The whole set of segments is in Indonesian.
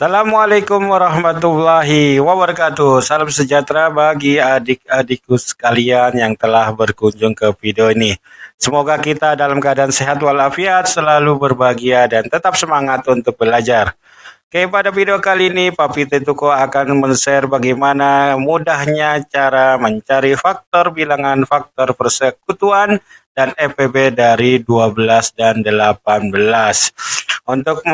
Assalamualaikum warahmatullahi wabarakatuh. Salam sejahtera bagi adik-adikku sekalian yang telah berkunjung ke video ini. Semoga kita dalam keadaan sehat walafiat, selalu berbahagia dan tetap semangat untuk belajar. Oke, pada video kali ini Papi Tetuko akan men-share bagaimana mudahnya cara mencari faktor bilangan faktor persekutuan dan FPB e dari 12 dan 18. Untuk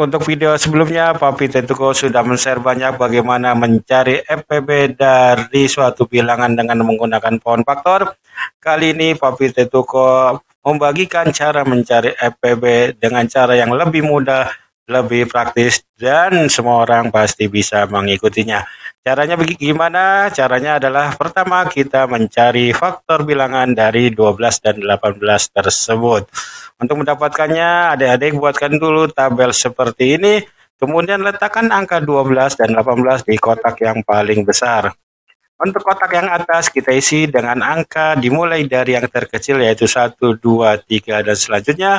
untuk video sebelumnya, Papi Tentuko sudah men-share banyak bagaimana mencari FPB dari suatu bilangan dengan menggunakan pohon faktor. Kali ini Papi Tentuko membagikan cara mencari FPB dengan cara yang lebih mudah lebih praktis dan semua orang pasti bisa mengikutinya. Caranya bagaimana? Caranya adalah pertama kita mencari faktor bilangan dari 12 dan 18 tersebut. Untuk mendapatkannya, adik-adik buatkan dulu tabel seperti ini, kemudian letakkan angka 12 dan 18 di kotak yang paling besar. Untuk kotak yang atas kita isi dengan angka dimulai dari yang terkecil yaitu 1, 2, 3 dan selanjutnya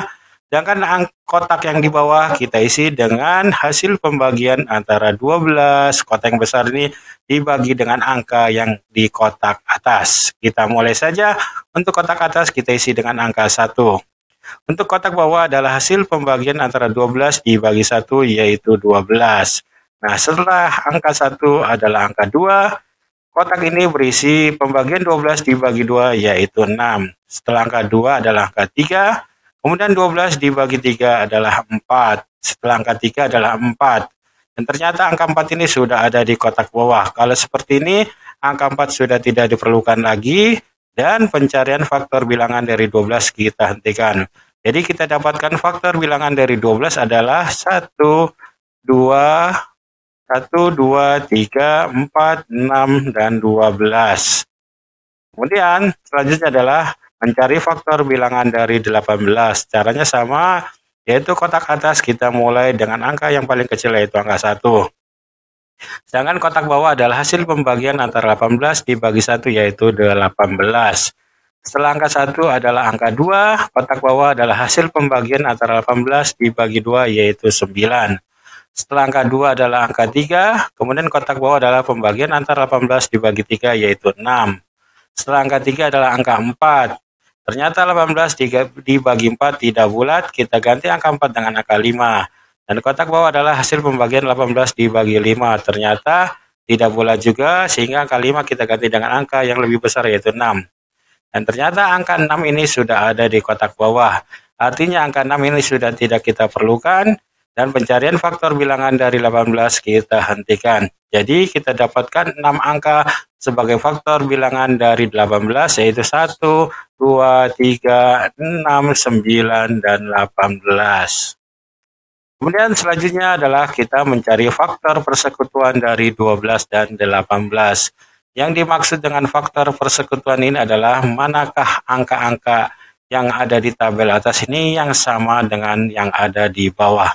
Sedangkan kotak yang di bawah kita isi dengan hasil pembagian antara 12 kotak yang besar ini dibagi dengan angka yang di kotak atas. Kita mulai saja. Untuk kotak atas kita isi dengan angka 1. Untuk kotak bawah adalah hasil pembagian antara 12 dibagi 1 yaitu 12. Nah setelah angka 1 adalah angka 2. Kotak ini berisi pembagian 12 dibagi 2 yaitu 6. Setelah angka 2 adalah angka 3. Kemudian 12 dibagi 3 adalah 4. Setelah angka 3 adalah 4. Dan ternyata angka 4 ini sudah ada di kotak bawah. Kalau seperti ini, angka 4 sudah tidak diperlukan lagi. Dan pencarian faktor bilangan dari 12 kita hentikan. Jadi kita dapatkan faktor bilangan dari 12 adalah 1, 2, 1, 2, 3, 4, 6, dan 12. Kemudian selanjutnya adalah Mencari faktor bilangan dari 18. Caranya sama, yaitu kotak atas kita mulai dengan angka yang paling kecil yaitu angka 1. Sedangkan kotak bawah adalah hasil pembagian antara 18 dibagi 1 yaitu 18. Setelah angka 1 adalah angka 2, kotak bawah adalah hasil pembagian antara 18 dibagi 2 yaitu 9. Setelah angka 2 adalah angka 3, kemudian kotak bawah adalah pembagian antara 18 dibagi 3 yaitu 6. Setelah angka 3 adalah angka 4, Ternyata 18 dibagi 4 tidak bulat, kita ganti angka 4 dengan angka 5. Dan kotak bawah adalah hasil pembagian 18 dibagi 5. Ternyata tidak bulat juga, sehingga angka 5 kita ganti dengan angka yang lebih besar yaitu 6. Dan ternyata angka 6 ini sudah ada di kotak bawah. Artinya angka 6 ini sudah tidak kita perlukan, dan pencarian faktor bilangan dari 18 kita hentikan. Jadi kita dapatkan 6 angka sebagai faktor bilangan dari 18 yaitu 1, 2, 3, 6, 9, dan 18. Kemudian selanjutnya adalah kita mencari faktor persekutuan dari 12 dan 18. Yang dimaksud dengan faktor persekutuan ini adalah manakah angka-angka yang ada di tabel atas ini yang sama dengan yang ada di bawah.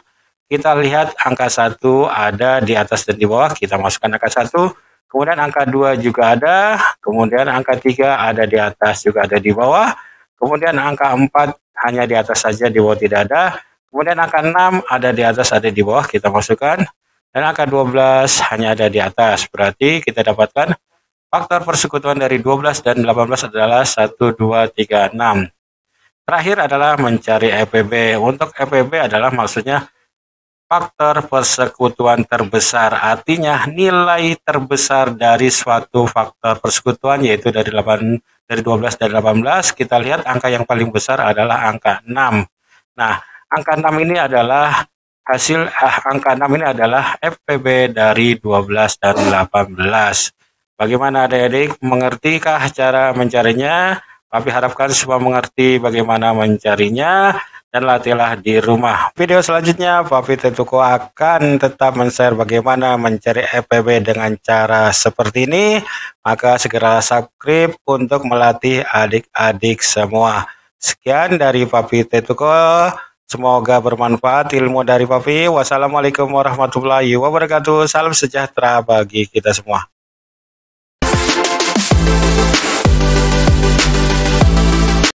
Kita lihat angka 1 ada di atas dan di bawah, kita masukkan angka 1. Kemudian angka 2 juga ada, kemudian angka 3 ada di atas juga ada di bawah. Kemudian angka 4 hanya di atas saja, di bawah tidak ada. Kemudian angka 6 ada di atas, ada di bawah, kita masukkan. Dan angka 12 hanya ada di atas, berarti kita dapatkan faktor persekutuan dari 12 dan 18 adalah 1, 2, 3, 6. Terakhir adalah mencari FPB. E Untuk FPB e adalah maksudnya faktor persekutuan terbesar. Artinya nilai terbesar dari suatu faktor persekutuan yaitu dari 8 dari 12 dan 18 kita lihat angka yang paling besar adalah angka 6. Nah, angka 6 ini adalah hasil eh, angka 6 ini adalah FPB dari 12 dan 18. Bagaimana adik-adik mengertikah cara mencarinya? Tapi harapkan semua mengerti bagaimana mencarinya dan latihlah di rumah. Video selanjutnya, Papi Tetuko akan tetap men-share bagaimana mencari FPB dengan cara seperti ini. Maka segera subscribe untuk melatih adik-adik semua. Sekian dari Papi Tetuko. Semoga bermanfaat ilmu dari Papi. Wassalamualaikum warahmatullahi wabarakatuh. Salam sejahtera bagi kita semua.